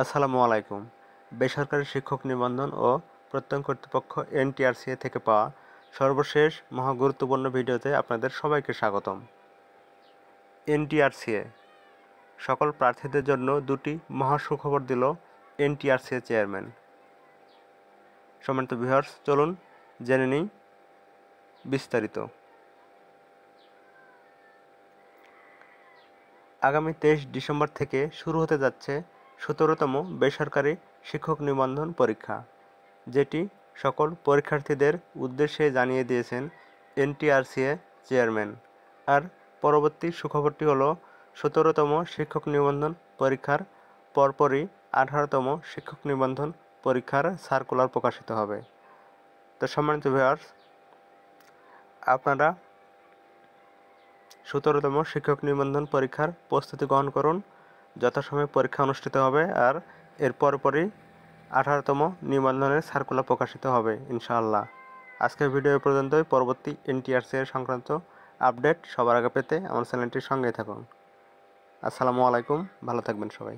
আসসালামু আলাইকুম বেসরকারি শিক্ষক নিবন্ধন ও প্রত্যয়ন কর্তৃপক্ষ এনটিআরসিএ থেকে পাওয়া সর্বশেষ মহাগুরুত্বপূর্ণ ভিডিওতে আপনাদের সবাইকে স্বাগতম এনটিআরসিএ সকল প্রার্থীদের জন্য দুটি মহা সুখবর দিল এনটিআরসিএ চেয়ারম্যান সম্মানিত বিহার্স চলুন জেনে নিই বিস্তারিত আগামী তেইশ ডিসেম্বর থেকে শুরু হতে যাচ্ছে সতেরোতম বেসরকারি শিক্ষক নিবন্ধন পরীক্ষা যেটি সকল পরীক্ষার্থীদের উদ্দেশ্যে জানিয়ে দিয়েছেন এনটিআরসিএ চেয়ারম্যান আর পরবর্তী সুখবরটি হল সতেরোতম শিক্ষক নিবন্ধন পরীক্ষার পরপরই আঠারোতম শিক্ষক নিবন্ধন পরীক্ষার সার্কুলার প্রকাশিত হবে তো সম্মানিত ভিউয়ার্স আপনারা সতেরোতম শিক্ষক নিবন্ধন পরীক্ষার প্রস্তুতি গ্রহণ করুন যথাসময়ে পরীক্ষা অনুষ্ঠিত হবে আর এর পরপরই আঠারোতম নিবন্ধনের সার্কুলার প্রকাশিত হবে ইনশাআল্লাহ আজকের ভিডিও পর্যন্তই পরবর্তী এনটিআরসি সংক্রান্ত আপডেট সবার আগে পেতে আমার চ্যানেলটির সঙ্গেই থাকুন আসসালামু আলাইকুম ভালো থাকবেন সবাই